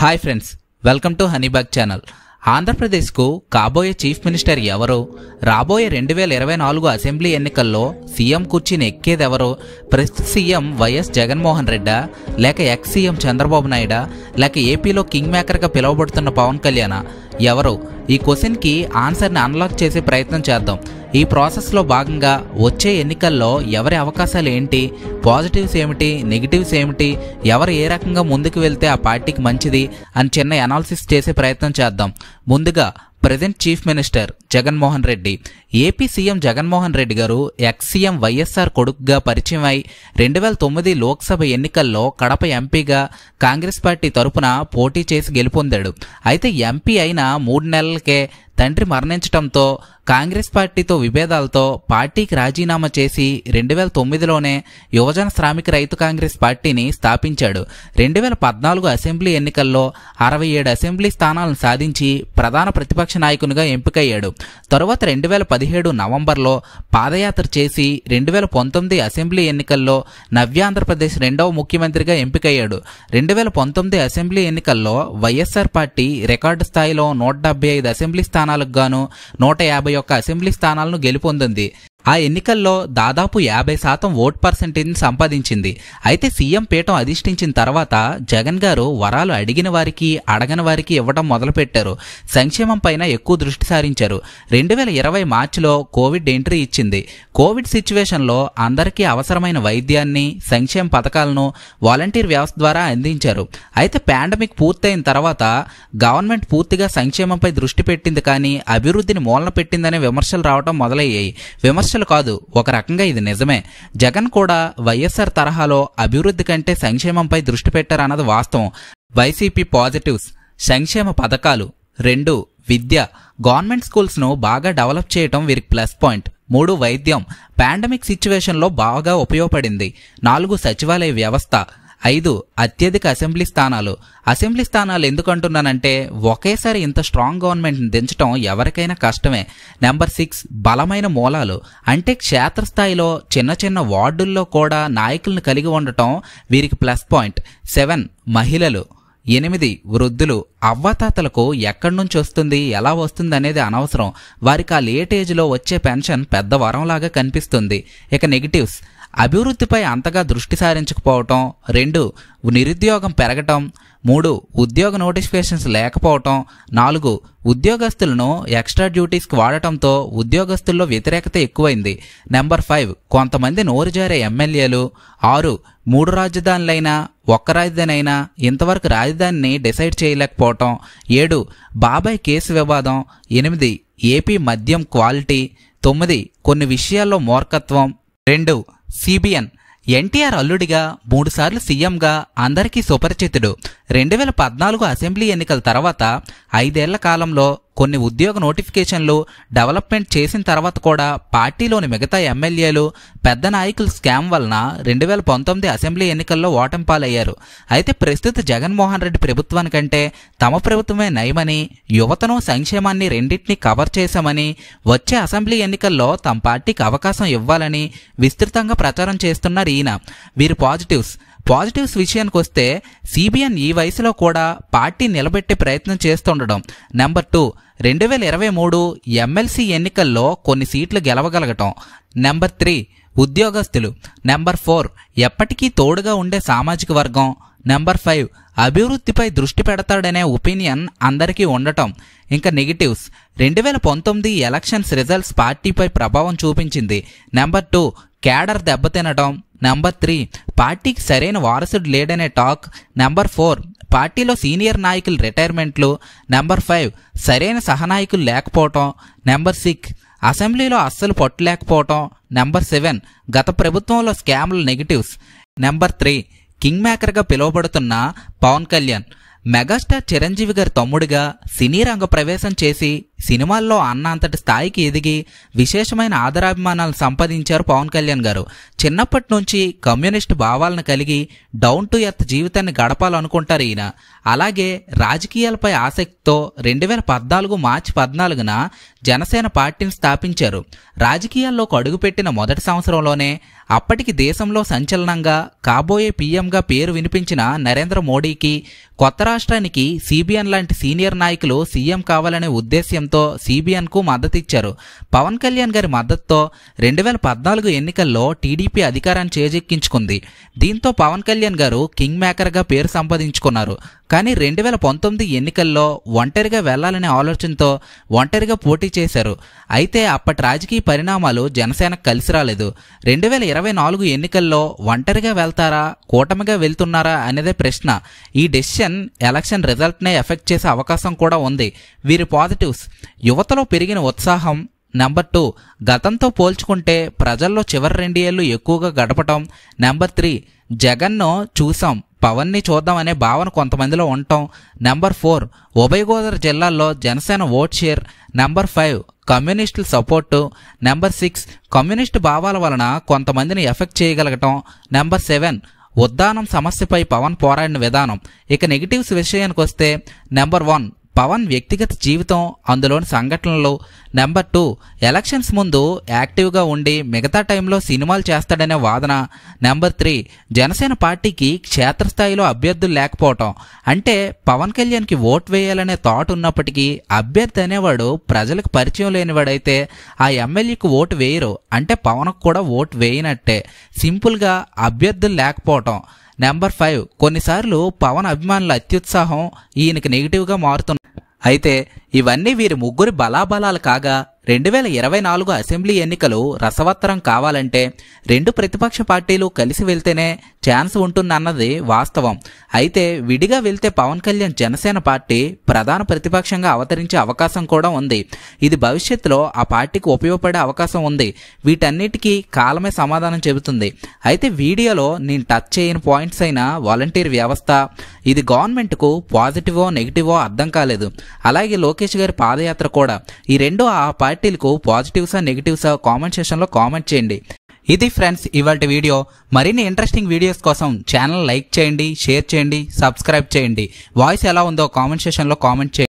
hi friends welcome to Honeybag channel ఆంధ్రప్రదేశ్కు కాబోయే chief minister ఎవరో రాబోయే రెండు వేల ఇరవై నాలుగు అసెంబ్లీ ఎన్నికల్లో సీఎం కుర్చీని ఎక్కేదెవరో ప్రస్తుత సీఎం వైఎస్ జగన్మోహన్ రెడ్డా లేక ఎక్స్ సీఎం చంద్రబాబు నాయుడా లేక ఏపీలో కింగ్ మేకర్గా పిలువబడుతున్న పవన్ కళ్యాణ ఎవరు ఈ క్వశ్చన్కి ఆన్సర్ని అన్లాక్ చేసే ప్రయత్నం చేద్దాం ఈ ప్రాసెస్లో భాగంగా వచ్చే ఎన్నికల్లో ఎవరి అవకాశాలు ఏంటి పాజిటివ్స్ ఏమిటి నెగిటివ్స్ ఏమిటి ఎవరు ఏ రకంగా ముందుకు వెళ్తే ఆ పార్టీకి మంచిది అని చిన్న అనాలిసిస్ చేసే ప్రయత్నం చేద్దాం ముందుగా present chief minister Jaganmohan Reddy AP CM Jaganmohan Reddy గారు ఎక్స్ సీఎం వైఎస్ఆర్ కొడుకుగా పరిచయం అయి రెండు వేల తొమ్మిది లోక్సభ ఎన్నికల్లో కడప ఎంపీగా కాంగ్రెస్ పార్టీ తరపున పోటీ చేసి గెలుపొందాడు అయితే ఎంపీ అయిన మూడు నెలలకే తండ్రి మరణించటంతో కాంగ్రెస్ పార్టీతో విభేదాలతో పార్టీకి రాజీనామా చేసి రెండు వేల తొమ్మిదిలోనే యువజన శ్రామిక రైతు కాంగ్రెస్ పార్టీని స్థాపించాడు రెండు వేల పద్నాలుగు అసెంబ్లీ ఎన్నికల్లో అరవై ఏడు అసెంబ్లీ స్థానాలను సాధించి ప్రధాన ప్రతిపక్ష నాయకునిగా ఎంపికయ్యాడు తరువాత రెండు వేల పదిహేడు నవంబర్లో పాదయాత్ర చేసి రెండు వేల పంతొమ్మిది అసెంబ్లీ ఎన్నికల్లో నవ్యాంధ్రప్రదేశ్ రెండవ ముఖ్యమంత్రిగా ఎంపికయ్యాడు రెండు వేల పంతొమ్మిది అసెంబ్లీ ఎన్నికల్లో వైఎస్ఆర్ పార్టీ రికార్డు స్థాయిలో నూట డెబ్బై ఐదు అసెంబ్లీ స్థానాలు స్థానాలకు గాను నూట యాభై ఒక్క అసెంబ్లీ స్థానాలను గెలుపొందింది ఆ ఎన్నికల్లో దాదాపు యాభై శాతం ఓట్ పర్సెంటేజ్ని సంపాదించింది అయితే సీఎం పీఠం అధిష్ఠించిన తర్వాత జగన్ గారు వరాలు అడిగిన వారికి అడగని వారికి ఇవ్వడం మొదలుపెట్టారు సంక్షేమం పైన ఎక్కువ దృష్టి సారించారు రెండు వేల ఇరవై మార్చిలో కోవిడ్ ఎంట్రీ ఇచ్చింది కోవిడ్ సిచ్యువేషన్లో అందరికీ అవసరమైన వైద్యాన్ని సంక్షేమ పథకాలను వాలంటీర్ వ్యవస్థ ద్వారా అందించారు అయితే పాండమిక్ పూర్తయిన తర్వాత గవర్నమెంట్ పూర్తిగా సంక్షేమంపై దృష్టి పెట్టింది కానీ అభివృద్ధిని మూలన పెట్టిందనే విమర్శలు రావడం మొదలయ్యాయి విమర్శ విమర్శలు కాదు ఒక రకంగా ఇది నిజమే జగన్ కూడా వైఎస్ఆర్ తరహాలో అభివృద్ధి కంటే సంక్షేమంపై దృష్టి పెట్టారన్నది వాస్తవం వైసీపీ పాజిటివ్స్ సంక్షేమ పథకాలు రెండు విద్య గవర్నమెంట్ స్కూల్స్ను బాగా డెవలప్ చేయటం వీరికి ప్లస్ పాయింట్ మూడు వైద్యం పాండమిక్ సిచ్యువేషన్లో బాగా ఉపయోగపడింది నాలుగు సచివాలయ వ్యవస్థ ఐదు అత్యధిక అసెంబ్లీ స్థానాలు అసెంబ్లీ స్థానాలు ఎందుకంటున్నానంటే ఒకేసారి ఇంత స్ట్రాంగ్ గవర్నమెంట్ని దించడం ఎవరికైనా కష్టమే నెంబర్ సిక్స్ బలమైన మూలాలు అంటే క్షేత్రస్థాయిలో చిన్న చిన్న వార్డుల్లో కూడా నాయకులను కలిగి ఉండటం వీరికి ప్లస్ పాయింట్ సెవెన్ మహిళలు ఎనిమిది వృద్ధులు అవ్వాతాతలకు ఎక్కడి నుంచి వస్తుంది ఎలా వస్తుంది అనేది అనవసరం వారికి ఆ లేట్ ఏజ్లో వచ్చే పెన్షన్ పెద్ద వరంలాగా కనిపిస్తుంది ఇక నెగిటివ్స్ అభివృద్ధిపై అంతగా దృష్టి సారించకపోవటం రెండు నిరుద్యోగం పెరగటం మూడు ఉద్యోగ నోటిఫికేషన్స్ లేకపోవటం నాలుగు ఉద్యోగస్తులను ఎక్స్ట్రా డ్యూటీస్కి వాడటంతో ఉద్యోగస్తుల్లో వ్యతిరేకత ఎక్కువైంది నెంబర్ ఫైవ్ కొంతమంది నోరుజారే ఎమ్మెల్యేలు ఆరు మూడు రాజధానులైనా ఒక్క రాజధానైనా ఇంతవరకు రాజధానిని డిసైడ్ చేయలేకపోవటం ఏడు బాబాయ్ కేసు వివాదం ఎనిమిది ఏపీ మద్యం క్వాలిటీ తొమ్మిది కొన్ని విషయాల్లో మూర్ఖత్వం రెండు సిబిఎన్ ఎన్టీఆర్ అల్లుడిగా మూడుసార్లు సీఎంగా అందరికీ సుపరిచితుడు రెండు వేల పద్నాలుగు అసెంబ్లీ ఎన్నికల తర్వాత ఐదేళ్ల కాలంలో కొన్ని ఉద్యోగ నోటిఫికేషన్లు డెవలప్మెంట్ చేసిన తర్వాత కూడా పార్టీలోని మిగతా ఎమ్మెల్యేలు పెద్ద నాయకుల స్కామ్ వలన రెండు వేల పంతొమ్మిది అసెంబ్లీ ఎన్నికల్లో ఓటంపాలయ్యారు పాలయ్యారు అయితే ప్రస్తుత జగన్మోహన్ రెడ్డి ప్రభుత్వానికంటే తమ ప్రభుత్వమే నయమని యువతను సంక్షేమాన్ని రెండింటినీ కవర్ చేశామని వచ్చే అసెంబ్లీ ఎన్నికల్లో తమ పార్టీకి అవకాశం ఇవ్వాలని విస్తృతంగా ప్రచారం చేస్తున్నారు ఈయన వీరి పాజిటివ్స్ పాజిటివ్స్ విషయానికి వస్తే సిబిఎన్ ఈ వయసులో కూడా పార్టీ నిలబెట్టే ప్రయత్నం చేస్తుండడం నెంబర్ టూ రెండు వేల ఇరవై మూడు ఎమ్మెల్సీ ఎన్నికల్లో కొన్ని సీట్లు గెలవగలగటం నెంబర్ త్రీ ఉద్యోగస్తులు నెంబర్ ఫోర్ ఎప్పటికీ తోడుగా ఉండే సామాజిక వర్గం నెంబర్ ఫైవ్ అభివృద్ధిపై దృష్టి పెడతాడనే ఒపీనియన్ అందరికీ ఉండటం ఇంకా నెగిటివ్స్ రెండు వేల పంతొమ్మిది ఎలక్షన్స్ రిజల్ట్స్ పార్టీపై ప్రభావం చూపించింది నెంబర్ టూ క్యాడర్ దెబ్బతినడం నెంబర్ త్రీ పార్టీకి సరైన వారసుడు లేడనే టాక్ నెంబర్ ఫోర్ పార్టీలో సీనియర్ నాయకుల రిటైర్మెంట్లు నెంబర్ ఫైవ్ సరైన సహనాయకులు లేకపోవటం నెంబర్ సిక్స్ అసెంబ్లీలో అస్సలు లేకపోవటం నెంబర్ సెవెన్ గత ప్రభుత్వంలో స్కామ్లు నెగిటివ్స్ నెంబర్ త్రీ కింగ్ మేకర్గా పిలువబడుతున్న పవన్ కళ్యాణ్ మెగాస్టార్ చిరంజీవి గారి తమ్ముడిగా సినీ రంగ ప్రవేశం చేసి సినిమాల్లో అన్న అంతటి స్థాయికి ఎదిగి విశేషమైన ఆదరాభిమానాలు సంపాదించారు పవన్ కళ్యాణ్ గారు చిన్నప్పటి నుంచి కమ్యూనిస్ట్ భావాలను కలిగి డౌన్ టు ఎర్త్ జీవితాన్ని గడపాలనుకుంటారు ఈయన అలాగే రాజకీయాలపై ఆసక్తితో రెండు వేల పద్నాలుగు మార్చి పద్నాలుగున జనసేన పార్టీని స్థాపించారు రాజకీయాల్లోకి అడుగుపెట్టిన మొదటి సంవత్సరంలోనే అప్పటికి దేశంలో సంచలనంగా కాబోయే పీఎంగా పేరు వినిపించిన నరేంద్ర మోడీకి కొత్త రాష్ట్రానికి సిబిఎన్ లాంటి సీనియర్ నాయకులు సీఎం కావాలనే ఉద్దేశ్యం సహాయంతో సిబిఎన్కు మద్దతిచ్చారు పవన్ కళ్యాణ్ గారి మద్దతుతో రెండు వేల పద్నాలుగు ఎన్నికల్లో టీడీపీ అధికారాన్ని చేజెక్కించుకుంది దీంతో పవన్ కళ్యాణ్ గారు కింగ్ మేకర్గా పేరు సంపాదించుకున్నారు కానీ రెండు వేల పంతొమ్మిది ఎన్నికల్లో ఒంటరిగా వెళ్లాలనే ఆలోచనతో ఒంటరిగా పోటీ చేశారు అయితే అప్పటి రాజకీయ పరిణామాలు జనసేనకు కలిసి రాలేదు రెండు వేల ఇరవై నాలుగు ఎన్నికల్లో ఒంటరిగా వెళ్తారా కూటమిగా వెళ్తున్నారా అనేదే ప్రశ్న ఈ డెసిషన్ ఎలక్షన్ రిజల్ట్నే ఎఫెక్ట్ చేసే అవకాశం కూడా ఉంది వీరి పాజిటివ్స్ యువతలో పెరిగిన ఉత్సాహం నెంబర్ టూ గతంతో పోల్చుకుంటే ప్రజల్లో చివరి రెండు ఏళ్ళు ఎక్కువగా గడపటం నెంబర్ త్రీ జగన్ను చూసాం పవన్ని చూద్దామనే భావన కొంతమందిలో ఉండటం నెంబర్ ఫోర్ ఉభయ గోదావరి జిల్లాల్లో Janasena vote share number five కమ్యూనిస్టుల సపోర్టు నెంబర్ సిక్స్ కమ్యూనిస్టు భావాల వలన కొంతమందిని ఎఫెక్ట్ చేయగలగటం నెంబర్ సెవెన్ ఉద్దానం సమస్యపై పవన్ పోరాడిన విధానం ఇక నెగిటివ్స్ విషయానికి వస్తే నెంబర్ వన్ పవన్ వ్యక్తిగత జీవితం అందులోని సంఘటనలు నెంబర్ టూ ఎలక్షన్స్ ముందు యాక్టివ్గా ఉండి మిగతా టైంలో సినిమాలు చేస్తాడనే వాదన నెంబర్ త్రీ జనసేన పార్టీకి క్షేత్రస్థాయిలో అభ్యర్థులు లేకపోవటం అంటే పవన్ కళ్యాణ్కి ఓట్ వేయాలనే థాట్ ఉన్నప్పటికీ అభ్యర్థి అనేవాడు ప్రజలకు పరిచయం లేనివాడైతే ఆ ఎమ్మెల్యేకి ఓటు వేయరు అంటే పవన్కు కూడా ఓటు వేయనట్టే సింపుల్గా అభ్యర్థులు లేకపోవటం నెంబర్ ఫైవ్ కొన్నిసార్లు పవన్ అభిమానుల అత్యుత్సాహం ఈయనకి నెగిటివ్గా మారుతున్నారు అయితే ఇవన్నీ వీరి ముగ్గురి బలాబలాలు కాగా రెండు వేల ఇరవై నాలుగు అసెంబ్లీ ఎన్నికలు రసవత్తరం కావాలంటే రెండు ప్రతిపక్ష పార్టీలు కలిసి వెళ్తేనే ఛాన్స్ ఉంటుందన్నది వాస్తవం అయితే విడిగా వెళ్తే పవన్ కళ్యాణ్ జనసేన పార్టీ ప్రధాన ప్రతిపక్షంగా అవతరించే అవకాశం కూడా ఉంది ఇది భవిష్యత్తులో ఆ పార్టీకి ఉపయోగపడే అవకాశం ఉంది వీటన్నిటికీ కాలమే సమాధానం చెబుతుంది అయితే వీడియోలో నేను టచ్ చేయని పాయింట్స్ అయిన వాలంటీర్ వ్యవస్థ ఇది గవర్నమెంట్కు పాజిటివో నెగిటివో అర్థం కాలేదు అలాగే లోకేష్ గారి పాదయాత్ర కూడా ఈ రెండు ఆ పార్టీ పార్టీలకు పాజిటివ్సా నెగిటివ్సా కామెంట్ సెషన్లో కామెంట్ చేయండి ఇది ఫ్రెండ్స్ ఇవాళ వీడియో మరిన్ని ఇంట్రెస్టింగ్ వీడియోస్ కోసం ఛానల్ లైక్ చేయండి షేర్ చేయండి సబ్స్క్రైబ్ చేయండి వాయిస్ ఎలా ఉందో కామెంట్ సెషన్లో కామెంట్ చేయండి